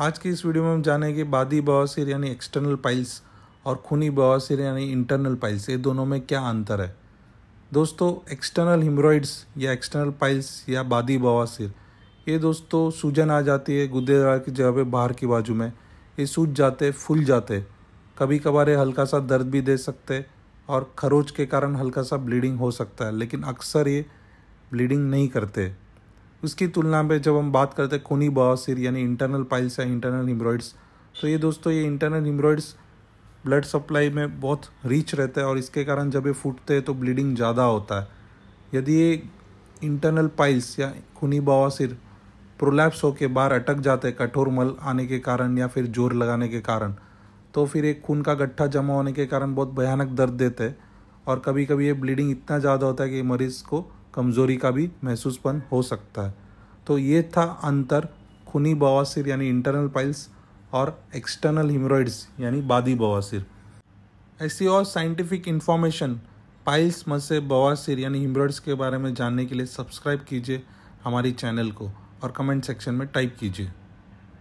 आज की इस वीडियो में हम जानेंगे बादी बवासीर यानी एक्सटर्नल पाइल्स और खूनी बवासीर यानी इंटरनल पाइल्स ये दोनों में क्या अंतर है दोस्तों एक्सटर्नल हिमरोइड्स या एक्सटर्नल पाइल्स या बादी बवासीर ये दोस्तों सूजन आ जाती है गुदेदार की जगह पे बाहर की बाजू में ये सूज जाते फूल जाते कभी कभार ये हल्का सा दर्द भी दे सकते और खरोच के कारण हल्का सा ब्लीडिंग हो सकता है लेकिन अक्सर ये ब्लीडिंग नहीं करते उसकी तुलना में जब हम बात करते हैं कोनी बवासीर यानी इंटरनल पाइल्स या इंटरनल हिमरोइड्स तो ये दोस्तों ये इंटरनल हिमरोइड्स ब्लड सप्लाई में बहुत रिच रहता है और इसके कारण जब ये फूटते हैं तो ब्लीडिंग ज़्यादा होता है यदि ये इंटरनल पाइल्स या खूनी बवासीर प्रोलैप्स होकर बाहर अटक जाते हैं कठोर मल आने के कारण या फिर जोर लगाने के कारण तो फिर एक खून का गट्ठा जमा होने के कारण बहुत भयानक दर्द देते हैं और कभी कभी ये ब्लीडिंग इतना ज़्यादा होता है कि मरीज़ को कमज़ोरी का भी महसूसपन हो सकता है तो ये था अंतर खूनी बवासीर यानी इंटरनल पाइल्स और एक्सटर्नल हिमरोइड्स यानी बादी बवासीर ऐसी और साइंटिफिक इन्फॉर्मेशन पाइल्स मसे बवासीर यानी हिमरोइड्स के बारे में जानने के लिए सब्सक्राइब कीजिए हमारी चैनल को और कमेंट सेक्शन में टाइप कीजिए